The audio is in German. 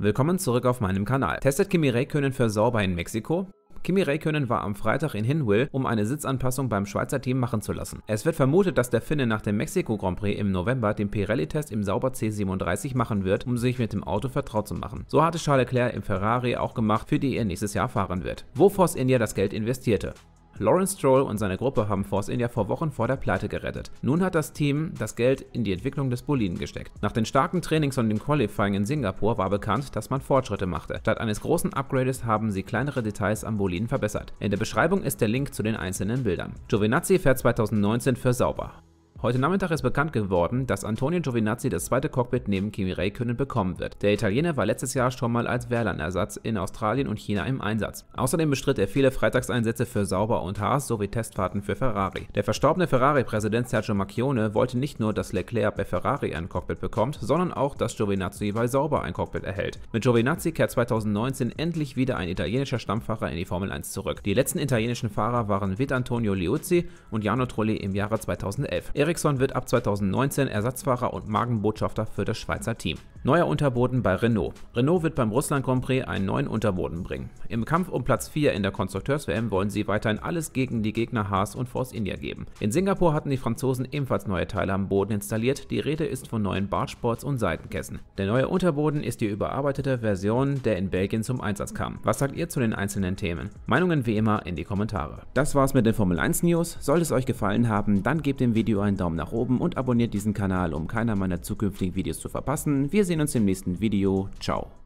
Willkommen zurück auf meinem Kanal. Testet Kimi Räikkönen für Sauber in Mexiko? Kimi Räikkönen war am Freitag in Hinwil, um eine Sitzanpassung beim Schweizer Team machen zu lassen. Es wird vermutet, dass der Finne nach dem Mexiko Grand Prix im November den Pirelli-Test im Sauber C37 machen wird, um sich mit dem Auto vertraut zu machen. So hatte Charles Leclerc im Ferrari auch gemacht, für die er nächstes Jahr fahren wird. Wo Force India das Geld investierte. Lawrence Stroll und seine Gruppe haben Force India vor Wochen vor der Pleite gerettet. Nun hat das Team das Geld in die Entwicklung des Boliden gesteckt. Nach den starken Trainings und dem Qualifying in Singapur war bekannt, dass man Fortschritte machte. Statt eines großen Upgrades haben sie kleinere Details am Boliden verbessert. In der Beschreibung ist der Link zu den einzelnen Bildern. Giovinazzi fährt 2019 für Sauber. Heute Nachmittag ist bekannt geworden, dass Antonio Giovinazzi das zweite Cockpit neben Kimi Räikkönen bekommen wird. Der Italiener war letztes Jahr schon mal als Werlan-Ersatz in Australien und China im Einsatz. Außerdem bestritt er viele Freitagseinsätze für Sauber und Haas sowie Testfahrten für Ferrari. Der verstorbene Ferrari-Präsident Sergio Macchione wollte nicht nur, dass Leclerc bei Ferrari ein Cockpit bekommt, sondern auch, dass Giovinazzi bei Sauber ein Cockpit erhält. Mit Giovinazzi kehrt 2019 endlich wieder ein italienischer Stammfahrer in die Formel 1 zurück. Die letzten italienischen Fahrer waren Vit Antonio Liuzzi und Jano Trulli im Jahre 2011. Eriksson wird ab 2019 Ersatzfahrer und Magenbotschafter für das Schweizer Team. Neuer Unterboden bei Renault. Renault wird beim Russland Grand Prix einen neuen Unterboden bringen. Im Kampf um Platz 4 in der Konstrukteurs-WM wollen sie weiterhin alles gegen die Gegner Haas und Force India geben. In Singapur hatten die Franzosen ebenfalls neue Teile am Boden installiert. Die Rede ist von neuen Bartsports und Seitenkästen. Der neue Unterboden ist die überarbeitete Version, der in Belgien zum Einsatz kam. Was sagt ihr zu den einzelnen Themen? Meinungen wie immer in die Kommentare. Das war's mit den Formel 1 News. Sollte es euch gefallen haben, dann gebt dem Video einen Daumen nach oben und abonniert diesen Kanal, um keiner meiner zukünftigen Videos zu verpassen. Wir sehen uns im nächsten Video. Ciao.